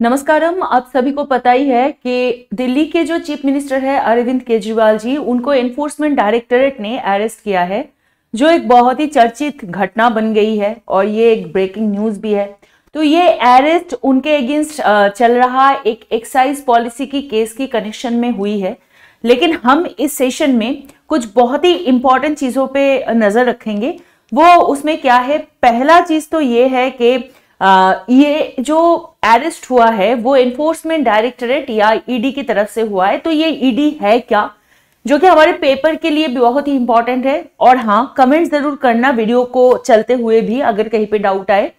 नमस्कार हम आप सभी को पता ही है कि दिल्ली के जो चीफ मिनिस्टर है अरविंद केजरीवाल जी उनको एनफोर्समेंट डायरेक्टरेट ने अरेस्ट किया है जो एक बहुत ही चर्चित घटना बन गई है और ये एक ब्रेकिंग न्यूज भी है तो ये अरेस्ट उनके अगेंस्ट चल रहा एक एक्साइज पॉलिसी की केस की कनेक्शन में हुई है लेकिन हम इस सेशन में कुछ बहुत ही इंपॉर्टेंट चीजों पर नजर रखेंगे वो उसमें क्या है पहला चीज तो ये है कि ये जो अरेस्ट हुआ है वो एनफोर्समेंट डायरेक्टरेट या ईडी e की तरफ से हुआ है तो ये ईडी e है क्या जो कि हमारे पेपर के लिए बहुत ही इंपॉर्टेंट है और हाँ कमेंट जरूर करना वीडियो को चलते हुए भी अगर कहीं पे डाउट आए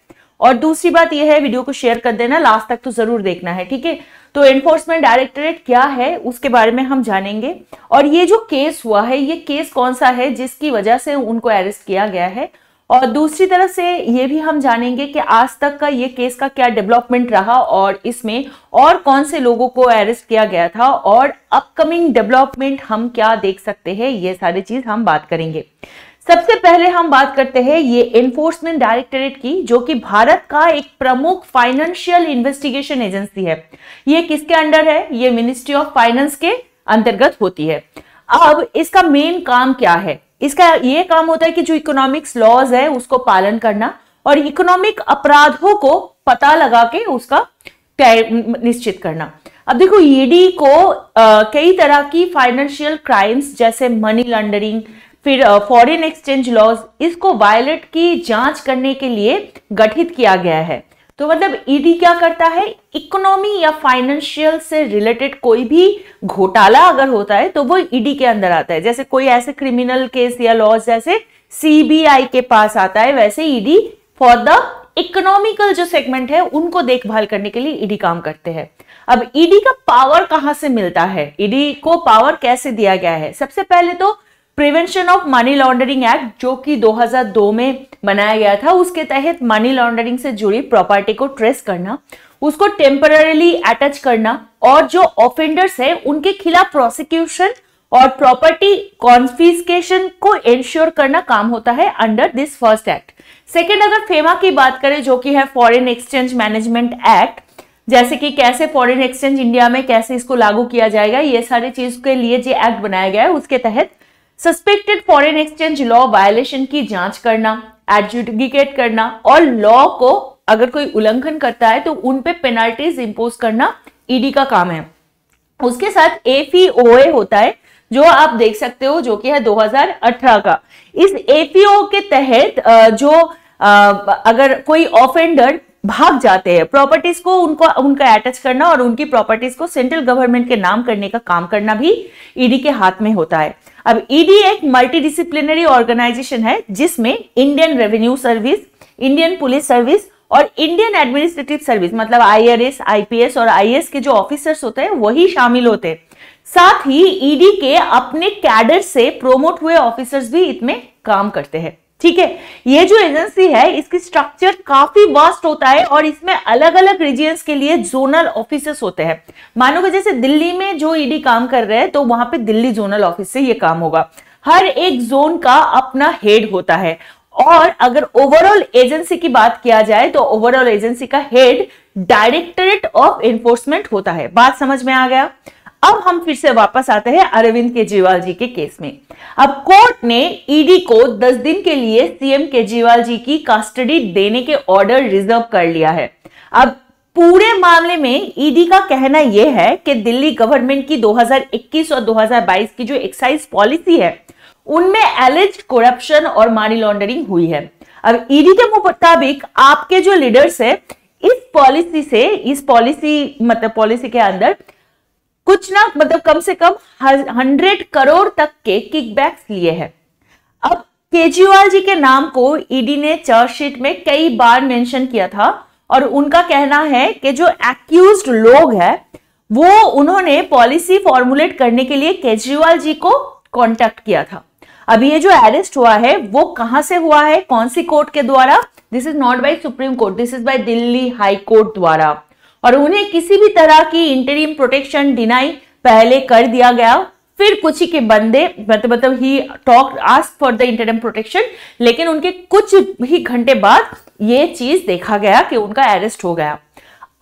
और दूसरी बात यह है वीडियो को शेयर कर देना लास्ट तक तो जरूर देखना है ठीक है तो एनफोर्समेंट डायरेक्टरेट क्या है उसके बारे में हम जानेंगे और ये जो केस हुआ है ये केस कौन सा है जिसकी वजह से उनको अरेस्ट किया गया है और दूसरी तरफ से ये भी हम जानेंगे कि आज तक का ये केस का क्या डेवलपमेंट रहा और इसमें और कौन से लोगों को अरेस्ट किया गया था और अपकमिंग डेवलपमेंट हम क्या देख सकते हैं ये सारी चीज हम बात करेंगे सबसे पहले हम बात करते हैं ये एनफोर्समेंट डायरेक्टरेट की जो कि भारत का एक प्रमुख फाइनेंशियल इन्वेस्टिगेशन एजेंसी है ये किसके अंडर है ये मिनिस्ट्री ऑफ फाइनेंस के अंतर्गत होती है अब इसका मेन काम क्या है इसका ये काम होता है कि जो इकोनॉमिक्स लॉज है उसको पालन करना और इकोनॉमिक अपराधों को पता लगा के उसका निश्चित करना अब देखो ईडी e को आ, कई तरह की फाइनेंशियल क्राइम्स जैसे मनी लॉन्डरिंग फिर फॉरेन एक्सचेंज लॉज इसको वायलेट की जांच करने के लिए गठित किया गया है तो मतलब ईडी e क्या करता है इकोनॉमी या फाइनेंशियल से रिलेटेड कोई भी घोटाला अगर होता है तो वो ईडी e के अंदर आता है जैसे कोई ऐसे क्रिमिनल केस या लॉस जैसे सीबीआई के पास आता है वैसे ईडी फॉर द इकोनॉमिकल जो सेगमेंट है उनको देखभाल करने के लिए ईडी e काम करते हैं अब ईडी का पावर कहां से मिलता है ईडी को पावर कैसे दिया गया है सबसे पहले तो prevention of money laundering act जो कि 2002 में बनाया गया था उसके तहत मनी लॉन्ड्रिंग से जुड़ी प्रॉपर्टी को ट्रेस करना उसको टेम्पररीली अटैच करना और जो ऑफेंडर्स है उनके खिलाफ प्रोसिक्यूशन और प्रॉपर्टी कॉन्फिस्केशन को इंश्योर करना काम होता है under this first act second अगर फेमा की बात करें जो कि है फॉरेन एक्सचेंज मैनेजमेंट एक्ट जैसे कि कैसे फॉरेन एक्सचेंज इंडिया में कैसे इसको लागू किया जाएगा ये सारी चीज के लिए जो एक्ट बनाया गया है उसके तहत suspected foreign exchange law violation की जांच करना एडजुडिकेट करना और लॉ को अगर कोई उल्लंघन करता है तो उनपे पेनाल्टीज इंपोज करना ईडी e का काम है उसके साथ एफीओए होता है जो आप देख सकते हो जो कि है 2018 का इस एपीओ के तहत जो अगर कोई ऑफेंडर भाग जाते हैं प्रॉपर्टीज को उनको उनका अटैच करना और उनकी प्रॉपर्टीज को सेंट्रल गवर्नमेंट के नाम करने का काम करना भी ईडी e के हाथ में होता है अब ईडी e एक मल्टीडिसिप्लिनरी ऑर्गेनाइजेशन है जिसमें Indian Revenue Service Indian Police Service और इंडियन एडमिनिस्ट्रेटिव सर्विस मतलब आईआरएस आईपीएस और आईएएस के जो ऑफिसर्स होते हैं वही शामिल होते हैं साथ ही ईडी e के अपने कैडर से प्रोमोट हुए ऑफिसर्स भी इसमें काम करते हैं ठीक है ये जो एजेंसी है इसकी स्ट्रक्चर काफी वास्ट होता है और इसमें अलग अलग रीजियंस के लिए जोनल ऑफिस होते हैं मानो कि जैसे दिल्ली में जो ईडी e काम कर रहे हैं तो वहां पे दिल्ली जोनल ऑफिस से ये काम होगा हर एक जोन का अपना हेड होता है और अगर ओवरऑल एजेंसी की बात किया जाए तो ओवरऑल एजेंसी का हेड डायरेक्टरेट ऑफ एनफोर्समेंट होता है बात समझ में आ गया अब हम फिर से वापस आते हैं अरविंद केजरीवाल जी के केस में अब कोर्ट ने ईडी e को 10 दिन के लिए सीएम केजरीवाल जी की कस्टडी देने के ऑर्डर रिजर्व कर लिया है अब पूरे मामले में ईडी e का कहना यह है कि दिल्ली गवर्नमेंट की 2021 और 2022 की जो एक्साइज पॉलिसी है उनमें एलिज करप्शन और मनी लॉन्ड्रिंग हुई है अब ईडी e के मुताबिक आपके जो लीडर्स है इस पॉलिसी से इस पॉलिसी मतलब पॉलिसी के अंदर कुछ ना मतलब कम से कम हंड्रेड करोड़ तक के किकबैक्स लिए हैं अब केजरीवाल जी के नाम को ईडी e ने चार्जशीट में कई बार मेंशन किया था और उनका कहना है कि जो एक्यूज लोग हैं वो उन्होंने पॉलिसी फॉर्मुलेट करने के लिए केजरीवाल जी को कांटेक्ट किया था अब ये जो अरेस्ट हुआ है वो कहां से हुआ है कौन सी कोर्ट के द्वारा this is not by Supreme Court this is by Delhi High Court द्वारा और उन्हें किसी भी तरह की इंटरिम प्रोटेक्शन डिनाई पहले कर दिया गया फिर कुछ ही के बंदे मतलब मतलब ही talk ask for the interim protection लेकिन उनके कुछ ही घंटे बाद ये चीज देखा गया कि उनका अरेस्ट हो गया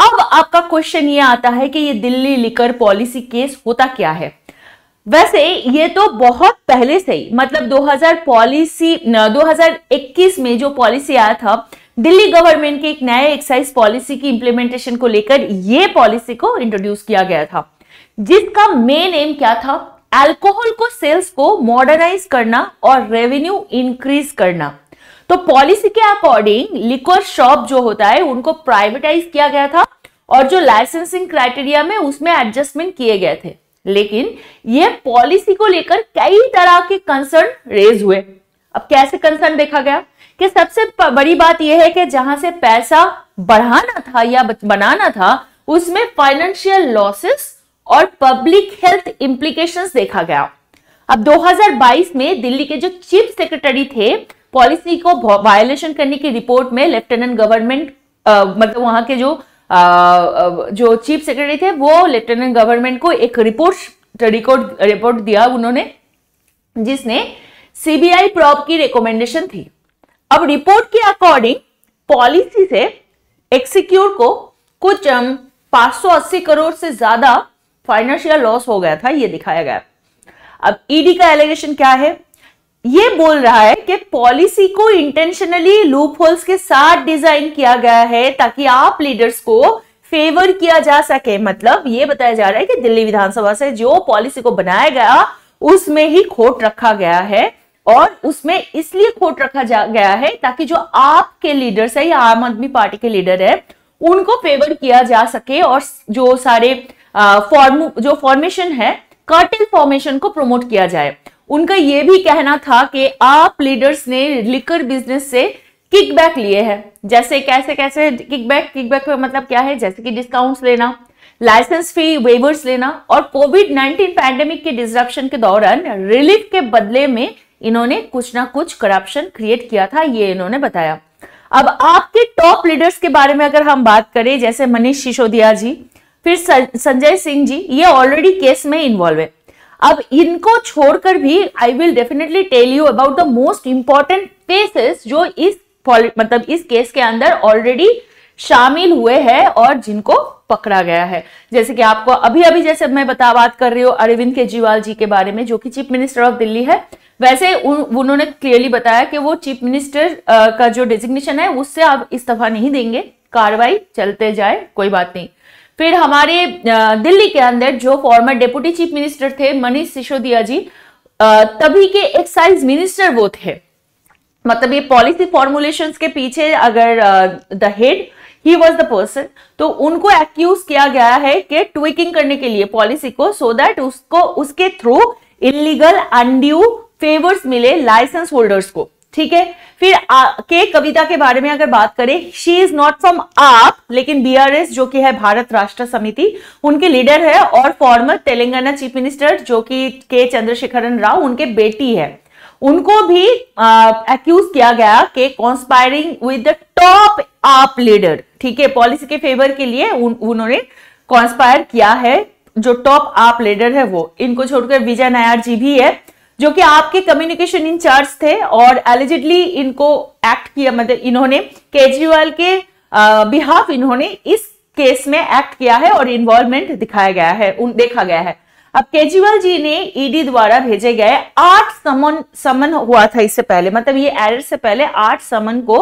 अब आपका क्वेश्चन ये आता है कि ये दिल्ली लिकर पॉलिसी केस होता क्या है वैसे ये तो बहुत पहले से ही मतलब 2000 पॉलिसी 2021 में जो पॉलिसी आया था दिल्ली गवर्नमेंट के एक नए एक्साइज पॉलिसी की इंप्लीमेंटेशन को लेकर यह पॉलिसी को इंट्रोड्यूस किया गया था जिसका मेन एम क्या था अल्कोहल को सेल्स को मॉडर्नाइज करना और रेवेन्यू इंक्रीज करना तो पॉलिसी के अकॉर्डिंग लिक्वर शॉप जो होता है उनको प्राइवेटाइज किया गया था और जो लाइसेंसिंग क्राइटेरिया में उसमें एडजस्टमेंट किए गए थे लेकिन यह पॉलिसी को लेकर कई तरह के कंसर्न रेज हुए अब कैसे कंसर्न देखा गया कि सबसे बड़ी बात यह है कि जहां से पैसा बढ़ाना था या बनाना था उसमें फाइनेंशियल लॉसेस और पब्लिक हेल्थ इंप्लीकेशन देखा गया अब 2022 में दिल्ली के जो चीफ सेक्रेटरी थे पॉलिसी को वायोलेशन करने की रिपोर्ट में लेफ्टिनेंट गवर्नमेंट मतलब वहां के जो आ, जो चीफ सेक्रेटरी थे वो लेफ्टिनेंट गवर्नमेंट को एक रिपोर्ट रिपोर्ट दिया उन्होंने जिसने सीबीआई प्रॉब की रिकमेंडेशन थी अब रिपोर्ट के अकॉर्डिंग पॉलिसी से एक्सिक्यूट को कुछ 580 um, करोड़ से ज्यादा फाइनेंशियल लॉस हो गया था यह दिखाया गया अब ईडी e का एलिगेशन क्या है ये बोल रहा है कि पॉलिसी को इंटेंशनली लूप होल्स के साथ डिजाइन किया गया है ताकि आप लीडर्स को फेवर किया जा सके मतलब ये बताया जा रहा है कि दिल्ली विधानसभा से जो पॉलिसी को बनाया गया उसमें ही खोट रखा गया है और उसमें इसलिए खोट रखा जा गया है ताकि जो आपके लीडर्स है या आम आदमी पार्टी के लीडर है उनको फेवर किया जा सके और जो सारे फॉर्म जो फॉर्मेशन है कार्टेल फॉर्मेशन को प्रमोट किया जाए उनका यह भी कहना था कि आप लीडर्स ने लिकर बिजनेस से किकबैक लिए हैं जैसे कैसे कैसे किकबैक किकबैक का मतलब क्या है जैसे कि डिस्काउंट्स लेना लाइसेंस फी वेवर्स लेना और कोविड 19 पैंडेमिक के डिस्ट्रप्शन के दौरान रिलीफ के बदले में इन्होंने कुछ ना कुछ करप्शन क्रिएट किया था ये इन्होंने बताया अब आपके टॉप लीडर्स के बारे में अगर हम बात करें जैसे मनीष सिसोदिया जी फिर संजय सिंह जी ये ऑलरेडी केस में इन्वॉल्व है अब इनको छोड़कर भी I will definitely tell you about the most important faces जो इस मतलब इस केस के अंदर ऑलरेडी शामिल हुए हैं और जिनको पकड़ा गया है जैसे कि आपको अभी अभी जैसे मैं बता बात कर रही हूँ अरविंद केजरीवाल जी के बारे में जो कि चीफ मिनिस्टर ऑफ दिल्ली है वैसे उन्होंने क्लियरली बताया कि वो चीफ मिनिस्टर का जो डेजिग्नेशन है उससे आप इस्तीफा नहीं देंगे कार्रवाई चलते जाए कोई बात नहीं फिर हमारे दिल्ली के अंदर जो फॉर्मर डेप्यूटी चीफ मिनिस्टर थे मनीष सिसोदिया जी तभी के एक्साइज मिनिस्टर वो थे मतलब ये पॉलिसी फॉर्मुलेशंस के पीछे अगर the head uh, he was the person तो उनको एक्यूज किया गया है कि ट्विकिंग करने के लिए पॉलिसी को सो so दैट उसको उसके थ्रू इलीगल अंड्यू फेवर्स मिले लाइसेंस होल्डर्स को ठीक है फिर आ, के कविता के बारे में अगर बात करें शी इज नॉट फ्रॉम आप लेकिन बीआरएस जो कि है भारत राष्ट्र समिति उनके लीडर है और फॉर्मर तेलंगाना चीफ मिनिस्टर जो कि के चंद्रशेखरन राव उनके बेटी है उनको भी एक्यूज किया गया कि conspiring with the top AAP leader ठीक है पॉलिसी के फेवर के लिए उन्होंने कॉन्स्पायर किया है जो टॉप आप लीडर है वो इनको छोड़कर विजय नायर जी भी है जो कि आपके कम्युनिकेशन इंचार्ज थे और एलिजिडली इनको एक्ट किया मतलब इन्होंने केजरीवाल के बिहाफ इन्होंने इस केस में एक्ट किया है और इन्वॉल्वमेंट दिखाया गया है उन देखा गया है अब केजरीवाल जी ने ईडी e द्वारा भेजे गए आठ समन समन हुआ था इससे पहले मतलब ये एरर से पहले आठ समन को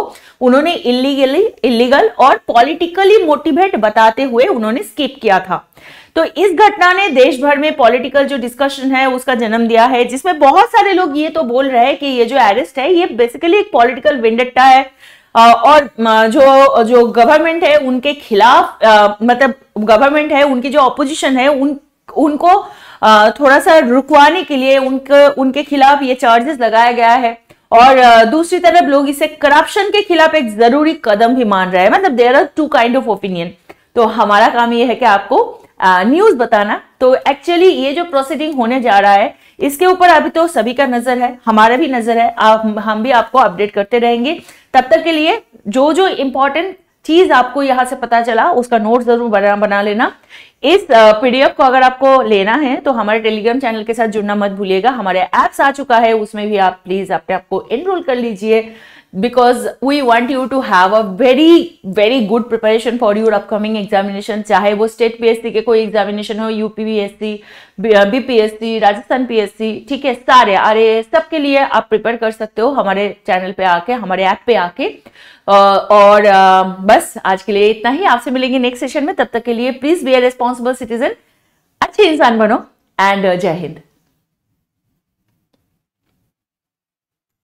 उन्होंने इलीगली इलीगल और पॉलिटिकली मोटिवेट बताते हुए उन्होंने स्किप किया था तो इस घटना ने देश भर में पॉलिटिकल जो डिस्कशन है उसका जन्म दिया है जिसमें बहुत सारे लोग ये तो बोल रहे हैं कि ये जो एरेस्ट है ये बेसिकली एक पॉलिटिकल विंडट्टा है और जो जो गवर्नमेंट है उनके खिलाफ मतलब गवर्नमेंट है उनकी जो अपोजिशन है उन उनको थोड़ा सा रुकवाने के लिए उनके उनके खिलाफ ये चार्जेस लगाया गया है और दूसरी तरफ लोग इसे करप्शन के खिलाफ एक जरूरी कदम भी मान रहे हैं मतलब there are two kind of opinion तो हमारा काम ये है कि आपको न्यूज बताना तो एक्चुअली ये जो प्रोसीडिंग होने जा रहा है इसके ऊपर अभी तो सभी का नजर है हमारा भी नजर है आप हम भी आपको अपडेट करते रहेंगे तब तक के लिए जो जो इम्पोर्टेंट चीज आपको यहाँ से पता चला उसका नोट जरूर बना बना लेना इस पीडीएफ को अगर आपको लेना है तो हमारे टेलीग्राम चैनल के साथ जुड़ना मत भूलिएगा हमारे ऐप्स आ चुका है उसमें भी आप प्लीज अपने आपको एनरोल कर लीजिए because we want you to have a very very good preparation for your upcoming examination चाहे वो स्टेट पीएससी के कोई एग्जामिनेशन हो UPSC BPSC Rajasthan PSC ठीक है सारे अरे सब के लिए आप प्रिपेयर कर सकते हो हमारे चैनल पे आके हमारे ऐप पे आके और बस आज के लिए इतना ही आपसे मिलेंगे नेक्स्ट सेशन में तब तक के लिए please be a responsible citizen अच्छे इंसान बनो एंड जय हिंद